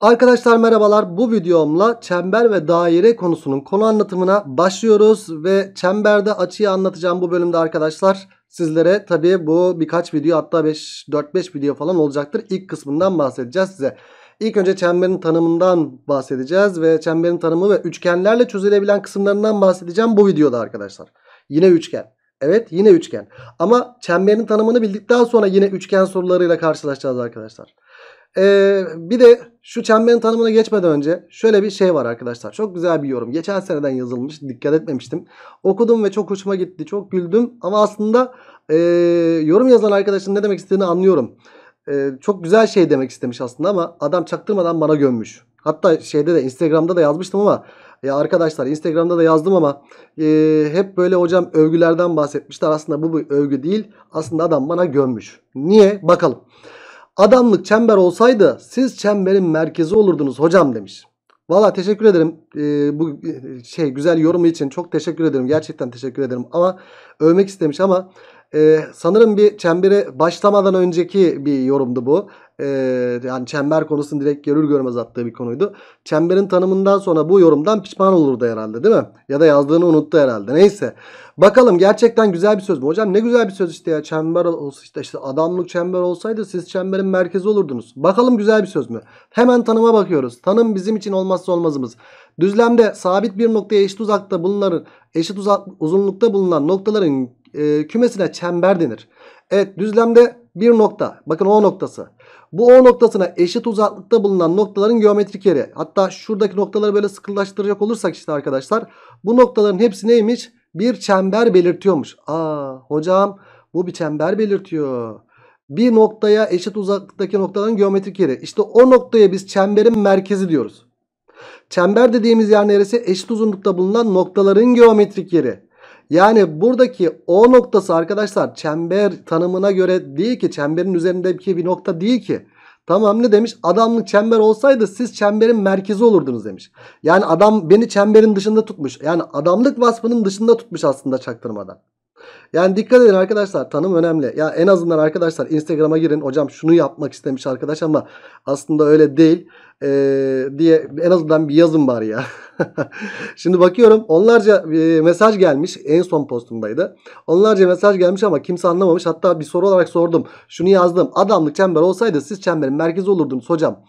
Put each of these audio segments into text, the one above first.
Arkadaşlar merhabalar bu videomla çember ve daire konusunun konu anlatımına başlıyoruz ve çemberde açıyı anlatacağım bu bölümde arkadaşlar. Sizlere tabi bu birkaç video hatta 4-5 video falan olacaktır. İlk kısmından bahsedeceğiz size. İlk önce çemberin tanımından bahsedeceğiz ve çemberin tanımı ve üçgenlerle çözülebilen kısımlarından bahsedeceğim bu videoda arkadaşlar. Yine üçgen. Evet yine üçgen. Ama çemberin tanımını bildikten sonra yine üçgen sorularıyla karşılaşacağız arkadaşlar. Ee, bir de şu çemberin tanımına geçmeden önce şöyle bir şey var arkadaşlar. Çok güzel bir yorum. Geçen seneden yazılmış. Dikkat etmemiştim. Okudum ve çok hoşuma gitti. Çok güldüm. Ama aslında e, yorum yazan arkadaşın ne demek istediğini anlıyorum. E, çok güzel şey demek istemiş aslında ama adam çaktırmadan bana gömmüş. Hatta şeyde de Instagram'da da yazmıştım ama ya arkadaşlar Instagram'da da yazdım ama e, hep böyle hocam övgülerden bahsetmişler. Aslında bu, bu övgü değil. Aslında adam bana gömmüş. Niye? Bakalım. Adamlık çember olsaydı siz çemberin merkezi olurdunuz hocam demiş. Valla teşekkür ederim. Ee, bu e, şey güzel yorumu için çok teşekkür ederim. Gerçekten teşekkür ederim. Ama övmek istemiş ama e, sanırım bir çembere başlamadan önceki bir yorumdu bu. E, yani çember konusunu direkt görür görmez attığı bir konuydu. Çemberin tanımından sonra bu yorumdan pişman olurdu herhalde değil mi? Ya da yazdığını unuttu herhalde. Neyse. Bakalım gerçekten güzel bir söz mü? Hocam ne güzel bir söz işte ya. Çember olsa işte, işte adamlık çember olsaydı siz çemberin merkezi olurdunuz. Bakalım güzel bir söz mü? Hemen tanıma bakıyoruz. Tanım bizim için olmazsa olmazımız. Düzlemde sabit bir noktaya eşit uzakta bulunan, eşit uzak, uzunlukta bulunan noktaların e, kümesine çember denir. Evet düzlemde bir nokta. Bakın O noktası. Bu O noktasına eşit uzaklıkta bulunan noktaların geometrik yeri. Hatta şuradaki noktaları böyle sıkılaştıracak olursak işte arkadaşlar. Bu noktaların hepsi neymiş? Bir çember belirtiyormuş. Aa hocam bu bir çember belirtiyor. Bir noktaya eşit uzaklıktaki noktaların geometrik yeri. İşte o noktaya biz çemberin merkezi diyoruz. Çember dediğimiz yer neresi? Eşit uzunlukta bulunan noktaların geometrik yeri. Yani buradaki O noktası arkadaşlar çember tanımına göre değil ki çemberin üzerindeki bir nokta değil ki. Tamam ne demiş? Adamlık çember olsaydı siz çemberin merkezi olurdunuz demiş. Yani adam beni çemberin dışında tutmuş. Yani adamlık vasfının dışında tutmuş aslında çaktırmadan. Yani dikkat edin arkadaşlar tanım önemli. Ya en azından arkadaşlar Instagram'a girin. Hocam şunu yapmak istemiş arkadaş ama aslında öyle değil. Ee, diye en azından bir yazın bari ya. Şimdi bakıyorum onlarca e, mesaj gelmiş. En son postumdaydı. Onlarca mesaj gelmiş ama kimse anlamamış. Hatta bir soru olarak sordum. Şunu yazdım. Adamlık çember olsaydı siz çemberin merkezi olurdunuz hocam.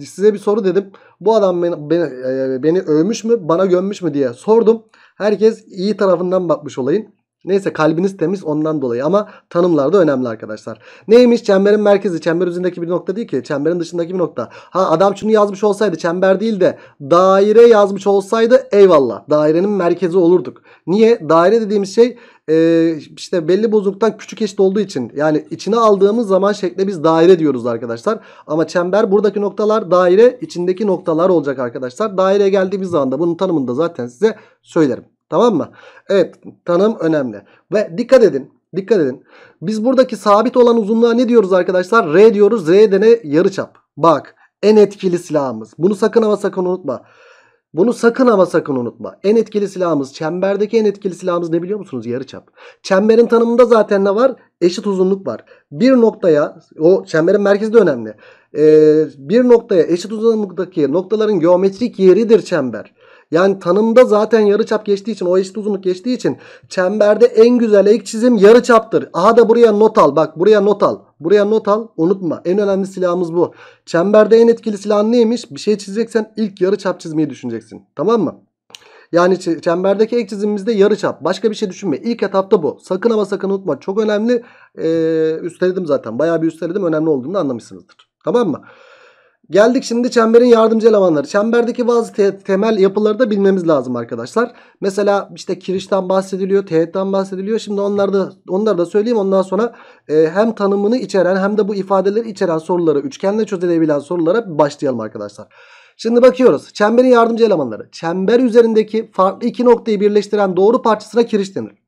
Size bir soru dedim. Bu adam beni, beni, e, beni övmüş mü bana gömmüş mü diye sordum. Herkes iyi tarafından bakmış olayın. Neyse kalbiniz temiz ondan dolayı ama tanımlar da önemli arkadaşlar. Neymiş çemberin merkezi çember üzerindeki bir nokta değil ki çemberin dışındaki bir nokta. Ha adam şunu yazmış olsaydı çember değil de daire yazmış olsaydı eyvallah dairenin merkezi olurduk. Niye? Daire dediğimiz şey e, işte belli bozukluktan küçük eşit olduğu için yani içine aldığımız zaman şekle biz daire diyoruz arkadaşlar. Ama çember buradaki noktalar daire içindeki noktalar olacak arkadaşlar. Daireye geldiğimiz zaman da bunun tanımını da zaten size söylerim. Tamam mı? Evet tanım önemli. Ve dikkat edin. Dikkat edin. Biz buradaki sabit olan uzunluğa ne diyoruz arkadaşlar? R diyoruz. R de ne? çap. Bak en etkili silahımız. Bunu sakın ama sakın unutma. Bunu sakın ama sakın unutma. En etkili silahımız, çemberdeki en etkili silahımız ne biliyor musunuz? Yarı çap. Çemberin tanımında zaten ne var? Eşit uzunluk var. Bir noktaya, o çemberin merkezi de önemli. Ee, bir noktaya eşit uzunluktaki noktaların geometrik yeridir çember. Yani tanımda zaten yarı çap geçtiği için o eşit uzunluk geçtiği için çemberde en güzel ek çizim yarı çaptır. Aha da buraya not al. Bak buraya not al. Buraya not al. Unutma. En önemli silahımız bu. Çemberde en etkili silah neymiş? Bir şey çizeceksen ilk yarı çap çizmeyi düşüneceksin. Tamam mı? Yani çemberdeki ek çizimimizde çap. Başka bir şey düşünme. İlk etapta bu. Sakın ama sakın unutma. Çok önemli. Ee, üsteledim zaten. Bayağı bir üsteledim. Önemli olduğunu anlamışsınızdır. Tamam mı? Geldik şimdi çemberin yardımcı elemanları. Çemberdeki bazı te temel yapıları da bilmemiz lazım arkadaşlar. Mesela işte kirişten bahsediliyor, teğetten bahsediliyor. Şimdi onları da, onları da söyleyeyim. Ondan sonra e, hem tanımını içeren hem de bu ifadeleri içeren soruları, üçgenle çözülebilen sorulara başlayalım arkadaşlar. Şimdi bakıyoruz. Çemberin yardımcı elemanları. Çember üzerindeki farklı iki noktayı birleştiren doğru parçasına kiriş denir.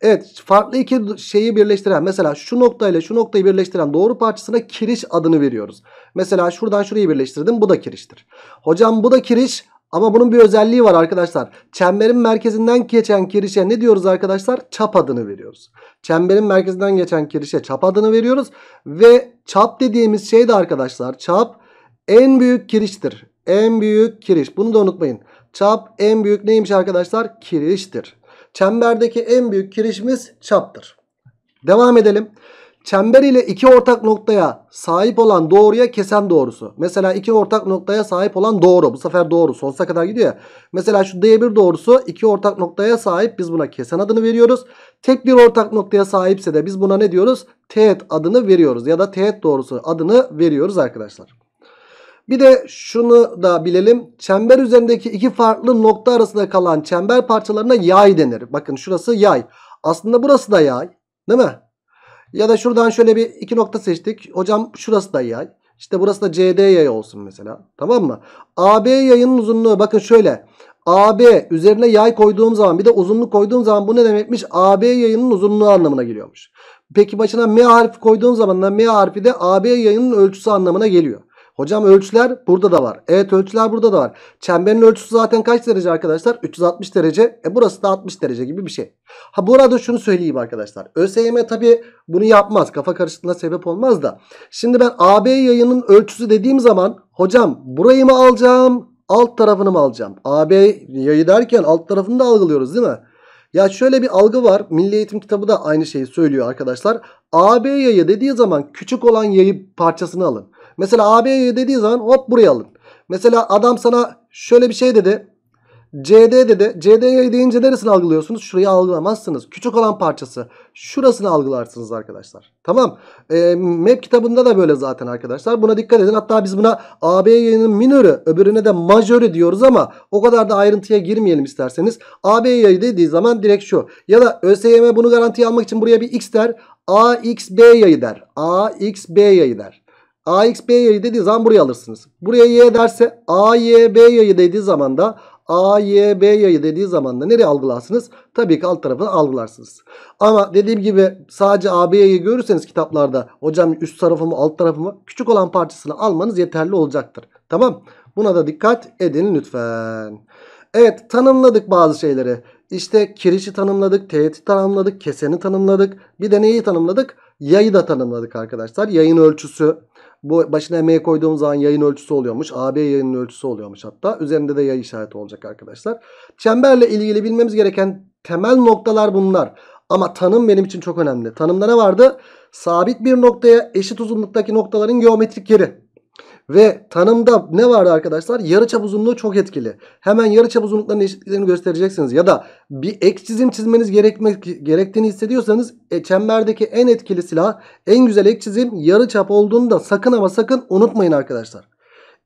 Evet farklı iki şeyi birleştiren mesela şu noktayla şu noktayı birleştiren doğru parçasına kiriş adını veriyoruz. Mesela şuradan şurayı birleştirdim bu da kiriştir. Hocam bu da kiriş ama bunun bir özelliği var arkadaşlar. Çemberin merkezinden geçen kirişe ne diyoruz arkadaşlar? Çap adını veriyoruz. Çemberin merkezinden geçen kirişe çap adını veriyoruz. Ve çap dediğimiz şey de arkadaşlar çap en büyük kiriştir. En büyük kiriş. Bunu da unutmayın. Çap en büyük neymiş arkadaşlar? Kiriştir. Çemberdeki en büyük kirişimiz çaptır. Devam edelim. Çember ile iki ortak noktaya sahip olan doğruya kesen doğrusu. Mesela iki ortak noktaya sahip olan doğru. Bu sefer doğru sonsuza kadar gidiyor ya. Mesela şu D1 doğrusu iki ortak noktaya sahip. Biz buna kesen adını veriyoruz. Tek bir ortak noktaya sahipse de biz buna ne diyoruz? Teğet adını veriyoruz. Ya da teğet doğrusu adını veriyoruz arkadaşlar. Bir de şunu da bilelim. Çember üzerindeki iki farklı nokta arasında kalan çember parçalarına yay denir. Bakın şurası yay. Aslında burası da yay. Değil mi? Ya da şuradan şöyle bir iki nokta seçtik. Hocam şurası da yay. İşte burası da CD yayı olsun mesela. Tamam mı? AB yayının uzunluğu bakın şöyle. AB üzerine yay koyduğum zaman bir de uzunluk koyduğum zaman bu ne demekmiş? AB yayının uzunluğu anlamına geliyormuş. Peki başına M harfi koyduğum zaman da M harfi de AB yayının ölçüsü anlamına geliyor. Hocam ölçüler burada da var. Evet ölçüler burada da var. Çemberin ölçüsü zaten kaç derece arkadaşlar? 360 derece. E burası da 60 derece gibi bir şey. Ha bu arada şunu söyleyeyim arkadaşlar. ÖSYM tabii bunu yapmaz. Kafa karışıklığına sebep olmaz da. Şimdi ben AB yayının ölçüsü dediğim zaman hocam burayı mı alacağım? Alt tarafını mı alacağım? AB yayı derken alt tarafını da algılıyoruz değil mi? Ya şöyle bir algı var. Milli Eğitim kitabı da aynı şeyi söylüyor arkadaşlar. AB yayı dediği zaman küçük olan yayı parçasını alın. Mesela AB'ye dediği zaman hop buraya alın. Mesela adam sana şöyle bir şey dedi. CD dedi. CD'ye deyince neresini algılıyorsunuz? Şurayı algılamazsınız. Küçük olan parçası. Şurasını algılarsınız arkadaşlar. Tamam. E, map kitabında da böyle zaten arkadaşlar. Buna dikkat edin. Hatta biz buna AB yayının minörü öbürüne de majörü diyoruz ama o kadar da ayrıntıya girmeyelim isterseniz. AB yayı dediği zaman direkt şu. Ya da ÖSYM bunu garantiye almak için buraya bir X der. AXB yayı der. AXB yayı der. AX B yayı dediği zaman buraya alırsınız. Buraya Y derse A y b yayı dediği zaman da A y b yayı dediği zaman da nereye algılarsınız? Tabii ki alt tarafını algılarsınız. Ama dediğim gibi sadece A b yayı görürseniz kitaplarda hocam üst tarafımı alt tarafımı küçük olan parçasını almanız yeterli olacaktır. Tamam buna da dikkat edin lütfen. Evet tanımladık bazı şeyleri. İşte kirişi tanımladık, teğeti tanımladık, keseni tanımladık. Bir de neyi tanımladık? Yayı da tanımladık arkadaşlar. Yayın ölçüsü, bu başına M koyduğum zaman yayın ölçüsü oluyormuş. AB yayının ölçüsü oluyormuş hatta. Üzerinde de yay işareti olacak arkadaşlar. Çemberle ilgili bilmemiz gereken temel noktalar bunlar. Ama tanım benim için çok önemli. Tanımda ne vardı? Sabit bir noktaya eşit uzunluktaki noktaların geometrik yeri. Ve tanımda ne vardı arkadaşlar? Yarıçap uzunluğu çok etkili. Hemen yarıçap uzunluklarının eşitliklerini göstereceksiniz. Ya da bir ek çizim çizmeniz gerekmek, gerektiğini hissediyorsanız e, çemberdeki en etkili silah, en güzel ek çizim yarıçap olduğunu da sakın ama sakın unutmayın arkadaşlar.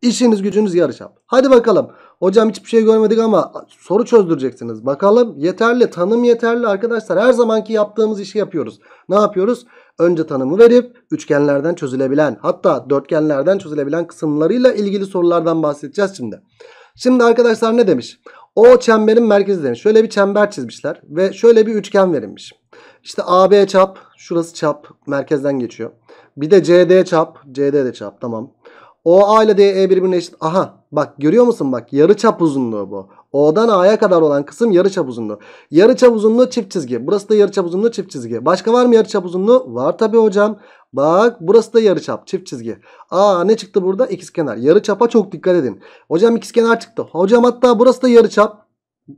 İşiniz gücünüz yarışap. Hadi bakalım. Hocam hiçbir şey görmedik ama soru çözdüreceksiniz. Bakalım yeterli. Tanım yeterli arkadaşlar. Her zamanki yaptığımız işi yapıyoruz. Ne yapıyoruz? önce tanımı verip üçgenlerden çözülebilen hatta dörtgenlerden çözülebilen kısımlarıyla ilgili sorulardan bahsedeceğiz şimdi. Şimdi arkadaşlar ne demiş? O çemberin merkezi demiş. Şöyle bir çember çizmişler ve şöyle bir üçgen verilmiş. İşte AB çap, şurası çap, merkezden geçiyor. Bir de CD çap, CD de çap tamam. OA ile DE birbirine eşit. Aha bak görüyor musun bak yarı çap uzunluğu bu. O'dan A'ya kadar olan kısım yarı çap uzunluğu. Yarı çap uzunluğu çift çizgi. Burası da yarı çap uzunluğu çift çizgi. Başka var mı yarı çap uzunluğu? Var tabi hocam. Bak burası da yarı çap çift çizgi. Aa ne çıktı burada? İkizkenar. Yarı çapa çok dikkat edin. Hocam ikizkenar çıktı. Hocam hatta burası da yarı çap.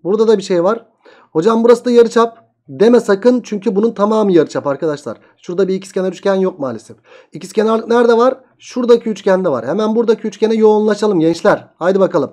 Burada da bir şey var. Hocam burası da yarı çap deme sakın çünkü bunun tamamı yarıçap arkadaşlar. Şurada bir ikizkenar üçgen yok maalesef. İkizkenar nerede var? Şuradaki üçgende var. Hemen buradaki üçgene yoğunlaşalım gençler. Haydi bakalım.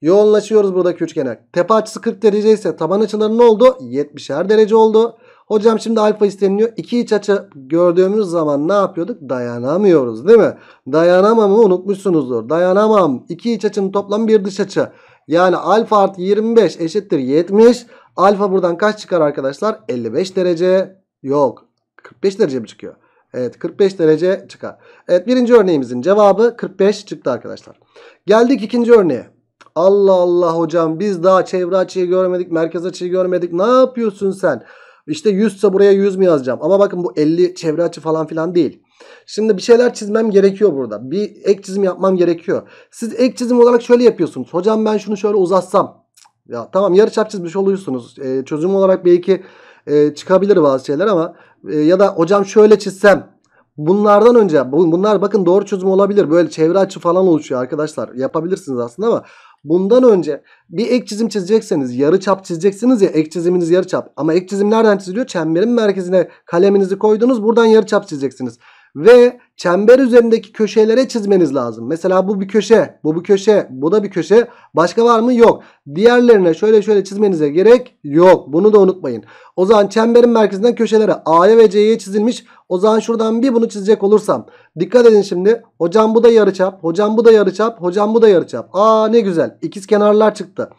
Yoğunlaşıyoruz buradaki üçgene. Tepe açısı 40 derece ise taban açıları ne oldu? 70'er derece oldu. Hocam şimdi alfa isteniliyor. İki iç açı gördüğümüz zaman ne yapıyorduk? Dayanamıyoruz değil mi? Dayanamamı unutmuşsunuzdur. Dayanamam. İki iç açının toplamı bir dış açı. Yani alfa artı 25 eşittir 70. Alfa buradan kaç çıkar arkadaşlar? 55 derece. Yok. 45 derece mi çıkıyor? Evet 45 derece çıkar. Evet birinci örneğimizin cevabı 45 çıktı arkadaşlar. Geldik ikinci örneğe. Allah Allah hocam biz daha çevre açıyı görmedik. Merkez açıyı görmedik. Ne yapıyorsun sen? İşte 100 ise buraya 100 mü yazacağım? Ama bakın bu 50 çevre açı falan filan değil. Şimdi bir şeyler çizmem gerekiyor burada. Bir ek çizim yapmam gerekiyor. Siz ek çizim olarak şöyle yapıyorsunuz. Hocam ben şunu şöyle uzatsam. Ya tamam yarı çap çizmiş oluyorsunuz. E, çözüm olarak belki e, çıkabilir bazı şeyler ama e, ya da hocam şöyle çizsem bunlardan önce bunlar bakın doğru çözüm olabilir. Böyle çevre açı falan oluşuyor arkadaşlar. Yapabilirsiniz aslında ama bundan önce bir ek çizim çizecekseniz yarı çap çizeceksiniz ya ek çiziminiz yarı çap. Ama ek çizim nereden çiziliyor? Çemberin merkezine kaleminizi koydunuz buradan yarı çap çizeceksiniz. Ve çember üzerindeki köşelere çizmeniz lazım. Mesela bu bir köşe, bu bir köşe, bu da bir köşe. Başka var mı? Yok. Diğerlerine şöyle şöyle çizmenize gerek yok. Bunu da unutmayın. O zaman çemberin merkezinden köşelere A'ya ve C'ye çizilmiş. O zaman şuradan bir bunu çizecek olursam. Dikkat edin şimdi. Hocam bu da yarıçap, hocam bu da yarıçap, hocam bu da yarıçap. Aa ne güzel. İkiz kenarlar çıktı.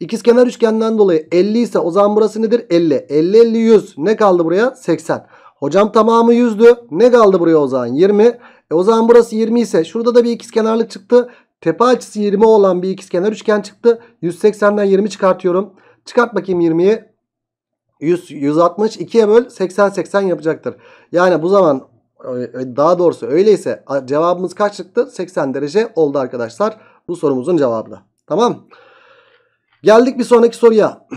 İkiz kenar üçgenden dolayı 50 ise o zaman burası nedir? 50. 50 50 100. Ne kaldı buraya? 80. Hocam tamamı 100'dü. Ne kaldı buraya o zaman? 20. E o zaman burası 20 ise şurada da bir ikizkenarlık çıktı. Tepe açısı 20 olan bir ikizkenar üçgen çıktı. 180'den 20 çıkartıyorum. Çıkart bakayım 20'yi. 160 2'ye böl 80 80 yapacaktır. Yani bu zaman e, e, daha doğrusu öyleyse cevabımız kaç çıktı? 80 derece oldu arkadaşlar. Bu sorumuzun cevabı. Tamam. Geldik bir sonraki soruya.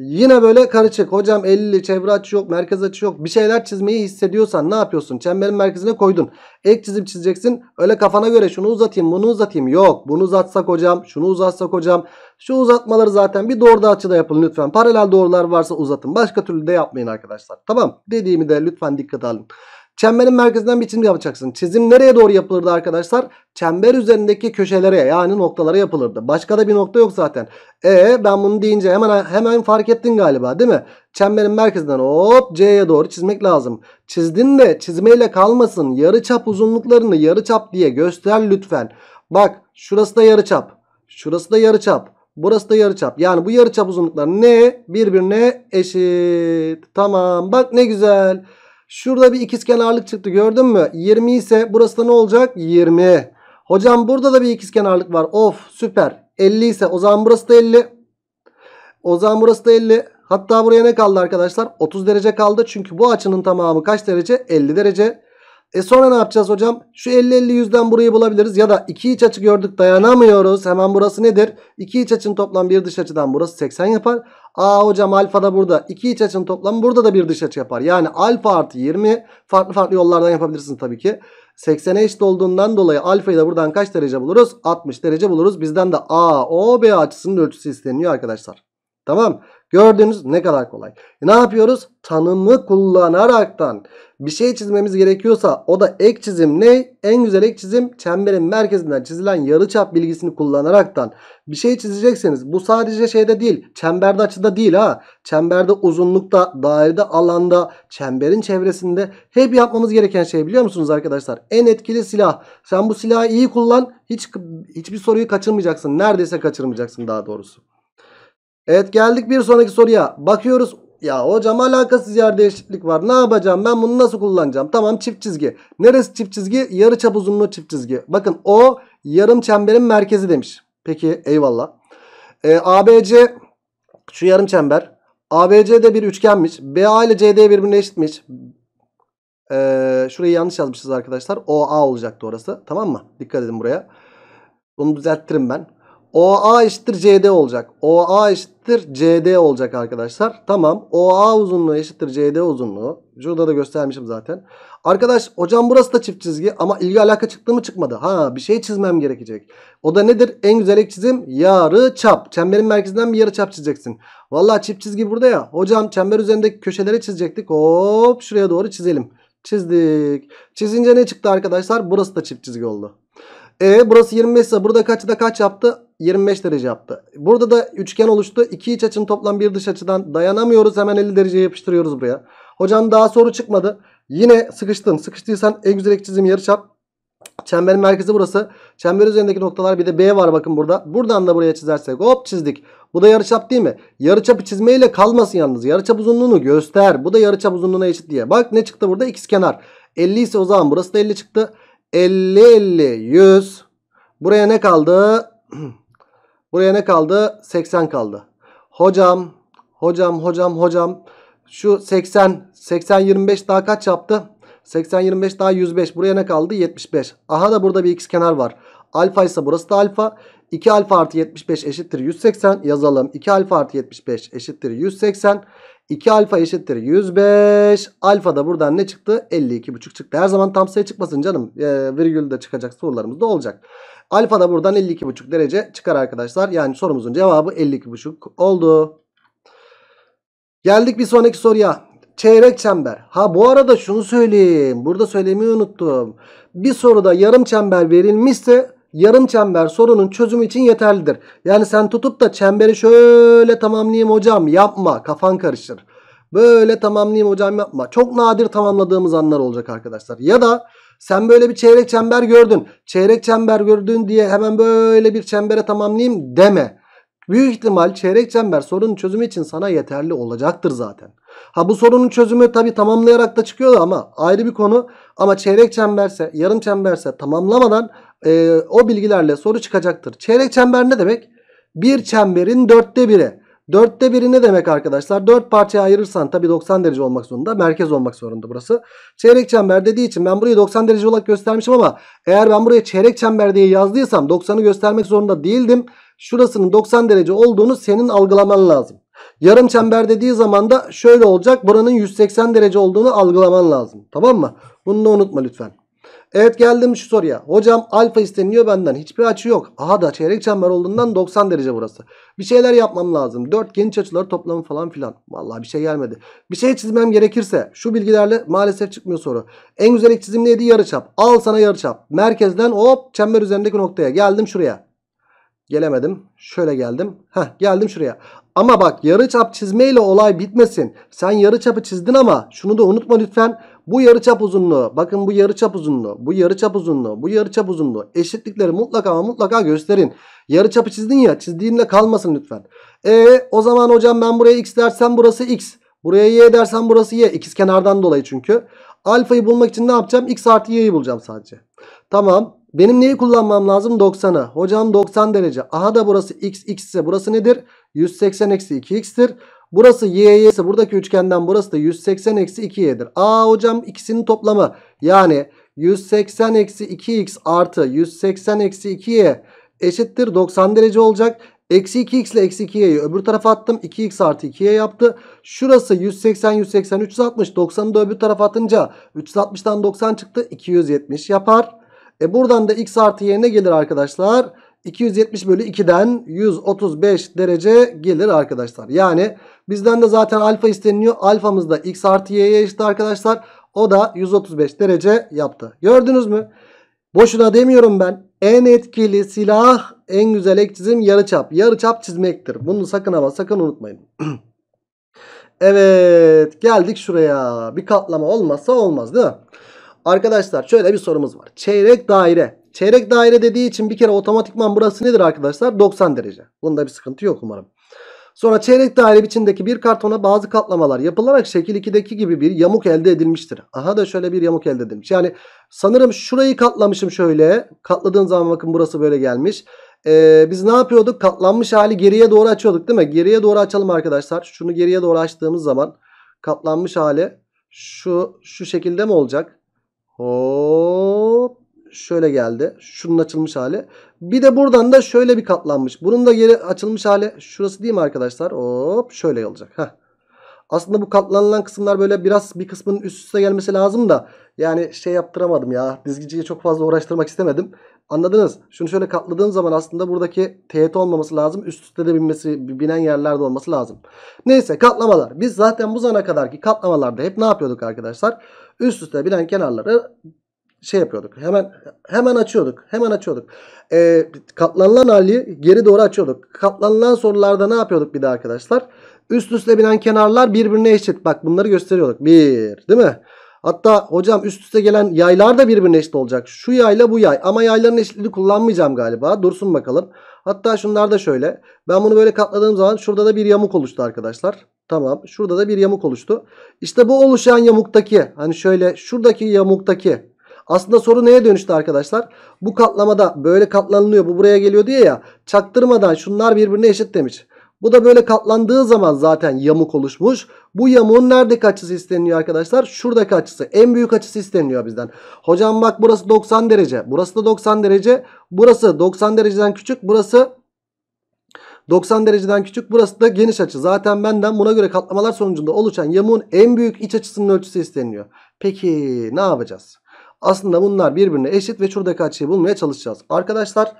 Yine böyle karışık. Hocam 50 çevre açı yok, merkez açı yok. Bir şeyler çizmeyi hissediyorsan ne yapıyorsun? Çemberin merkezine koydun. Ek çizim çizeceksin. Öyle kafana göre şunu uzatayım, bunu uzatayım. Yok. Bunu uzatsak hocam, şunu uzatsak hocam. Şu uzatmaları zaten bir doğru doğruda açıda yapın lütfen. Paralel doğrular varsa uzatın. Başka türlü de yapmayın arkadaşlar. Tamam. Dediğimi de lütfen dikkat alın. Çemberin merkezinden bir çizim yapacaksın. Çizim nereye doğru yapılırdı arkadaşlar? Çember üzerindeki köşelere yani noktalara yapılırdı. Başka da bir nokta yok zaten. E ben bunu deyince hemen hemen fark ettin galiba değil mi? Çemberin merkezinden hop C'ye doğru çizmek lazım. Çizdin de çizmeyle kalmasın. Yarı çap uzunluklarını yarı çap diye göster lütfen. Bak şurası da yarı çap. Şurası da yarı çap. Burası da yarı çap. Yani bu yarı çap uzunlukları ne? Birbirine eşit. Tamam. Bak ne güzel. Şurada bir ikizkenarlık çıktı gördün mü? 20 ise burası da ne olacak? 20. Hocam burada da bir ikizkenarlık var. Of süper. 50 ise o zaman burası da 50. O zaman burası da 50. Hatta buraya ne kaldı arkadaşlar? 30 derece kaldı. Çünkü bu açının tamamı kaç derece? 50 derece. E sonra ne yapacağız hocam? Şu 50-50 yüzden burayı bulabiliriz. Ya da iki iç açı gördük dayanamıyoruz. Hemen burası nedir? İki iç açının toplam bir dış açıdan burası 80 yapar. Aa hocam alfa da burada. İki iç açının toplamı burada da bir dış açı yapar. Yani alfa artı 20 farklı farklı yollardan yapabilirsin tabii ki. 80'e eşit olduğundan dolayı alfayı da buradan kaç derece buluruz? 60 derece buluruz. Bizden de AOB açısının ölçüsü isteniyor arkadaşlar. Tamam. Gördüğünüz ne kadar kolay. Ne yapıyoruz? Tanımı kullanaraktan bir şey çizmemiz gerekiyorsa o da ek çizim ne? En güzel ek çizim çemberin merkezinden çizilen yarıçap bilgisini kullanaraktan bir şey çizecekseniz bu sadece şeyde değil çemberde açıda değil ha. Çemberde uzunlukta, dairede, alanda, çemberin çevresinde hep yapmamız gereken şey biliyor musunuz arkadaşlar? En etkili silah. Sen bu silahı iyi kullan hiç hiçbir soruyu kaçırmayacaksın. Neredeyse kaçırmayacaksın daha doğrusu. Evet geldik bir sonraki soruya. Bakıyoruz. Ya hocam alakasız yerde eşitlik var. Ne yapacağım ben bunu nasıl kullanacağım? Tamam çift çizgi. Neresi çift çizgi? Yarı çap uzunluğu çift çizgi. Bakın o yarım çemberin merkezi demiş. Peki eyvallah. Ee, ABC şu yarım çember. ABC de bir üçgenmiş. BA ile CD birbirine eşitmiş. Ee, şurayı yanlış yazmışız arkadaşlar. OA olacaktı orası. Tamam mı? Dikkat edin buraya. Bunu düzelttirim ben. OA eşittir CD olacak. OA eşittir CD olacak arkadaşlar. Tamam. OA uzunluğu eşittir CD uzunluğu. Şurada da göstermişim zaten. Arkadaş hocam burası da çift çizgi ama ilgi alaka çıktı mı çıkmadı. Ha bir şey çizmem gerekecek. O da nedir? En güzel ek çizim yarı çap. Çemberin merkezinden bir yarı çap çizeceksin. Valla çift çizgi burada ya. Hocam çember üzerindeki köşeleri çizecektik. Hop şuraya doğru çizelim. Çizdik. Çizince ne çıktı arkadaşlar? Burası da çift çizgi oldu. E burası 25 ise burada kaçta kaç yaptı? 25 derece yaptı. Burada da üçgen oluştu. İki iç açın toplam bir dış açıdan dayanamıyoruz. Hemen 50 derece yapıştırıyoruz buraya. Hocam daha soru çıkmadı. Yine sıkıştın. Sıkıştıysan en güzel çizim yarıçap. Çemberin merkezi burası. Çember üzerindeki noktalar bir de B var bakın burada. Buradan da buraya çizersek hop çizdik. Bu da yarıçap değil mi? Yarıçapı çizmeyle kalmasın yalnız. Yarıçap uzunluğunu göster. Bu da yarıçap uzunluğuna eşit diye. Bak ne çıktı burada? X kenar. 50 ise o zaman burası da 50 çıktı. 50 50 100. Buraya ne kaldı? Buraya ne kaldı? 80 kaldı. Hocam, hocam, hocam, hocam. Şu 80, 80, 25 daha kaç yaptı? 80, 25 daha 105. Buraya ne kaldı? 75. Aha da burada bir x kenar var. Alfa ise burası da alfa. 2 alfa artı 75 eşittir 180. Yazalım. 2 alfa artı 75 eşittir 180. 2 alfa eşittir 105. Alfa da buradan ne çıktı? 52,5 çıktı. Her zaman tam sayı çıkmasın canım. E, virgül de çıkacak sorularımız da olacak. Alfa da buradan 52,5 derece çıkar arkadaşlar. Yani sorumuzun cevabı 52,5 oldu. Geldik bir sonraki soruya. Çeyrek çember. Ha bu arada şunu söyleyeyim. Burada söylemeyi unuttum. Bir soruda yarım çember verilmişse yarım çember sorunun çözümü için yeterlidir. Yani sen tutup da çemberi şöyle tamamlayayım hocam yapma kafan karışır. Böyle tamamlayayım hocam yapma. Çok nadir tamamladığımız anlar olacak arkadaşlar. Ya da sen böyle bir çeyrek çember gördün. Çeyrek çember gördün diye hemen böyle bir çembere tamamlayayım deme. Büyük ihtimal çeyrek çember sorunun çözümü için sana yeterli olacaktır zaten. Ha bu sorunun çözümü tabi tamamlayarak da çıkıyor ama ayrı bir konu. Ama çeyrek çemberse, yarım çemberse tamamlamadan e, o bilgilerle soru çıkacaktır. Çeyrek çember ne demek? Bir çemberin dörtte biri. Dörtte biri ne demek arkadaşlar? Dört parçaya ayırırsan tabi 90 derece olmak zorunda. Merkez olmak zorunda burası. Çeyrek çember dediği için ben burayı 90 derece olarak göstermişim ama eğer ben buraya çeyrek çember diye yazdıysam 90'ı göstermek zorunda değildim. Şurasının 90 derece olduğunu senin algılaman lazım. Yarım çember dediği zaman da şöyle olacak. Buranın 180 derece olduğunu algılaman lazım. Tamam mı? Bunu da unutma lütfen. Evet geldim şu soruya. Hocam alfa isteniyor benden. Hiçbir açı yok. Aha da çeyrek çember olduğundan 90 derece burası. Bir şeyler yapmam lazım. Dört geniş açıları toplamı falan filan. Vallahi bir şey gelmedi. Bir şey çizmem gerekirse şu bilgilerle maalesef çıkmıyor soru. En güzel ilk çizim neydi? Yarıçap. Al sana yarıçap. Merkezden hop çember üzerindeki noktaya. Geldim şuraya. Gelemedim. Şöyle geldim. Heh geldim şuraya. Ama bak yarıçap çizmeyle olay bitmesin. Sen yarıçapı çizdin ama şunu da unutma lütfen. Bu yarıçap uzunluğu, bakın bu yarıçap uzunluğu, bu yarıçap uzunluğu, bu yarıçap uzunluğu eşitlikleri mutlaka ama mutlaka gösterin. Yarıçapı çizdin ya, çizdiğinle kalmasın lütfen. E o zaman hocam ben buraya x dersem burası x. Buraya y dersem burası y. İkiz kenardan dolayı çünkü. Alfayı bulmak için ne yapacağım? x artı y'yi bulacağım sadece. Tamam. Benim neyi kullanmam lazım? 90'ı. Hocam 90 derece. Aha da burası x, x ise burası nedir? 180 eksi 2x'tir. Burası y y ise buradaki üçgenden burası da 180 eksi 2y'dir. Aa hocam ikisinin toplamı yani 180 eksi 2x artı 180 eksi 2y eşittir 90 derece olacak. Eksi 2x ile eksi 2y'yi öbür tarafa attım. 2x artı 2y yaptı. Şurası 180, 180, 360. 90'ı da öbür tarafa atınca 360'dan 90 çıktı. 270 yapar. E buradan da x artı y ne gelir arkadaşlar? 270 bölü 2'den 135 derece gelir arkadaşlar. Yani bizden de zaten alfa isteniyor. Alfamız da x artı y'ye eşit arkadaşlar. O da 135 derece yaptı. Gördünüz mü? Boşuna demiyorum ben. En etkili silah en güzel ek çizim yarıçap. Yarıçap çizmektir. Bunu sakın ama sakın unutmayın. evet geldik şuraya. Bir katlama olmazsa olmaz değil mi? Arkadaşlar şöyle bir sorumuz var. Çeyrek daire Çeyrek daire dediği için bir kere otomatikman burası nedir arkadaşlar? 90 derece. Bunda bir sıkıntı yok umarım. Sonra çeyrek daire biçimdeki bir kartona bazı katlamalar yapılarak şekil 2'deki gibi bir yamuk elde edilmiştir. Aha da şöyle bir yamuk elde edilmiş. Yani sanırım şurayı katlamışım şöyle. Katladığın zaman bakın burası böyle gelmiş. Ee, biz ne yapıyorduk? Katlanmış hali geriye doğru açıyorduk değil mi? Geriye doğru açalım arkadaşlar. Şunu geriye doğru açtığımız zaman katlanmış hali şu şu şekilde mi olacak? Hop şöyle geldi. Şunun açılmış hali. Bir de buradan da şöyle bir katlanmış. Bunun da yeri açılmış hali. Şurası değil mi arkadaşlar? Hop şöyle olacak. Heh. Aslında bu katlanılan kısımlar böyle biraz bir kısmının üst üste gelmesi lazım da. Yani şey yaptıramadım ya. Dizgiciye çok fazla uğraştırmak istemedim. Anladınız. Şunu şöyle katladığım zaman aslında buradaki teğet olmaması lazım. Üst üste de binmesi, binen yerlerde olması lazım. Neyse katlamalar. Biz zaten bu zamana kadarki katlamalarda hep ne yapıyorduk arkadaşlar? Üst üste binen kenarları şey yapıyorduk. Hemen hemen açıyorduk. Hemen açıyorduk. E, ee, katlanılan hali geri doğru açıyorduk. Katlanılan sorularda ne yapıyorduk bir de arkadaşlar? Üst üste binen kenarlar birbirine eşit. Bak bunları gösteriyorduk. Bir değil mi? Hatta hocam üst üste gelen yaylar da birbirine eşit olacak. Şu yayla bu yay. Ama yayların eşitliğini kullanmayacağım galiba. Dursun bakalım. Hatta şunlar da şöyle. Ben bunu böyle katladığım zaman şurada da bir yamuk oluştu arkadaşlar. Tamam. Şurada da bir yamuk oluştu. İşte bu oluşan yamuktaki hani şöyle şuradaki yamuktaki aslında soru neye dönüştü arkadaşlar? Bu katlamada böyle katlanılıyor. Bu buraya geliyor diye ya. Çaktırmadan şunlar birbirine eşit demiş. Bu da böyle katlandığı zaman zaten yamuk oluşmuş. Bu yamuğun neredeki açısı isteniyor arkadaşlar? Şuradaki açısı. En büyük açısı isteniyor bizden. Hocam bak burası 90 derece. Burası da 90 derece. Burası 90 dereceden küçük. Burası 90 dereceden küçük. Burası da geniş açı. Zaten benden buna göre katlamalar sonucunda oluşan yamuğun en büyük iç açısının ölçüsü isteniyor. Peki ne yapacağız? Aslında bunlar birbirine eşit ve şuradaki açıyı bulmaya çalışacağız. Arkadaşlar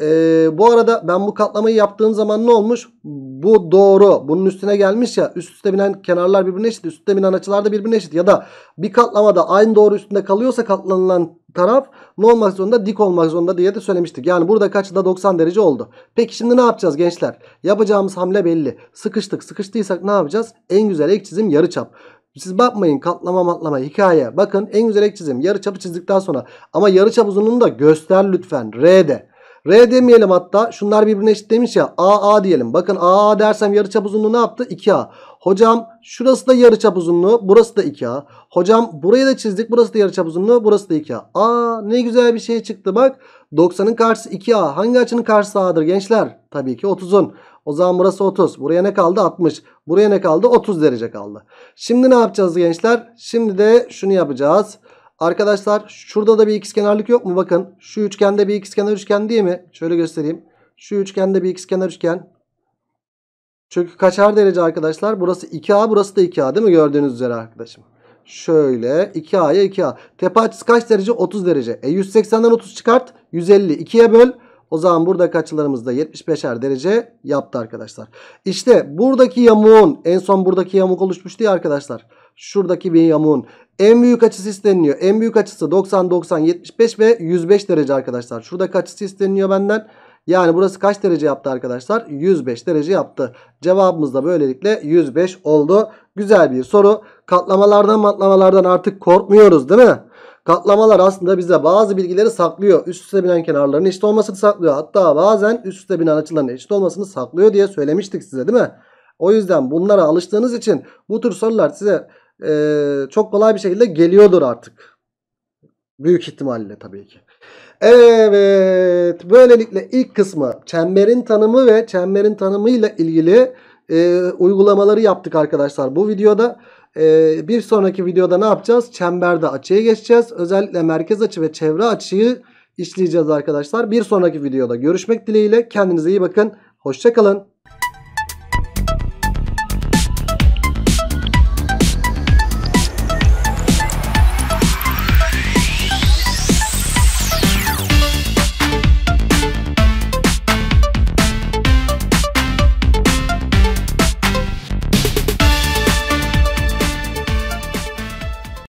ee, bu arada ben bu katlamayı yaptığım zaman ne olmuş? Bu doğru. Bunun üstüne gelmiş ya üst üste binen kenarlar birbirine eşit. Üst üste binen açılar da birbirine eşit. Ya da bir katlamada aynı doğru üstünde kalıyorsa katlanılan taraf ne olmak zorunda? Dik olmak zorunda diye de söylemiştik. Yani burada kaçı da 90 derece oldu. Peki şimdi ne yapacağız gençler? Yapacağımız hamle belli. Sıkıştık. Sıkıştıysak ne yapacağız? En güzel ek çizim yarıçap. Siz bakmayın katlama matlama hikaye. Bakın en güzel ek çizim yarı çapı çizdikten sonra. Ama yarı çap uzunluğunu da göster lütfen. R'de. R demeyelim hatta. Şunlar birbirine eşit demiş ya. AA diyelim. Bakın AA dersem yarı çap uzunluğu ne yaptı? 2A. Hocam şurası da yarı çap uzunluğu. Burası da 2A. Hocam burayı da çizdik. Burası da yarı çap uzunluğu. Burası da 2A. Aa ne güzel bir şey çıktı bak. 90'ın karşısı 2A. Hangi açının karşısı A'dır gençler? Tabii ki 30'un. O zaman burası 30. Buraya ne kaldı? 60. Buraya ne kaldı? 30 derece kaldı. Şimdi ne yapacağız gençler? Şimdi de şunu yapacağız. Arkadaşlar şurada da bir ikizkenarlık yok mu? Bakın şu üçgende bir ikizkenar üçgen değil mi? Şöyle göstereyim. Şu üçgende bir ikizkenar üçgen. Çünkü kaçar derece arkadaşlar? Burası 2A burası da 2A değil mi? Gördüğünüz üzere arkadaşım. Şöyle 2A'ya 2A. Tepe açısı kaç derece? 30 derece. E 180'den 30 çıkart. 150. 2'ye böl. O zaman buradaki açılarımız da 75'er derece yaptı arkadaşlar. İşte buradaki yamuğun en son buradaki yamuk oluşmuştu ya arkadaşlar. Şuradaki bir yamuğun en büyük açısı isteniliyor. En büyük açısı 90, 90, 75 ve 105 derece arkadaşlar. Şuradaki açısı isteniliyor benden. Yani burası kaç derece yaptı arkadaşlar? 105 derece yaptı. Cevabımız da böylelikle 105 oldu. Güzel bir soru. Katlamalardan matlamalardan artık korkmuyoruz değil mi? Katlamalar aslında bize bazı bilgileri saklıyor. Üst üste binen kenarların eşit olmasını saklıyor. Hatta bazen üst üste binen açıların eşit olmasını saklıyor diye söylemiştik size değil mi? O yüzden bunlara alıştığınız için bu tür sorular size e, çok kolay bir şekilde geliyordur artık. Büyük ihtimalle tabii ki. Evet böylelikle ilk kısmı çemberin tanımı ve çemberin tanımıyla ilgili e, uygulamaları yaptık arkadaşlar bu videoda. Ee, bir sonraki videoda ne yapacağız? Çemberde açıya geçeceğiz. Özellikle merkez açı ve çevre açıyı işleyeceğiz arkadaşlar. Bir sonraki videoda görüşmek dileğiyle. Kendinize iyi bakın. Hoşçakalın.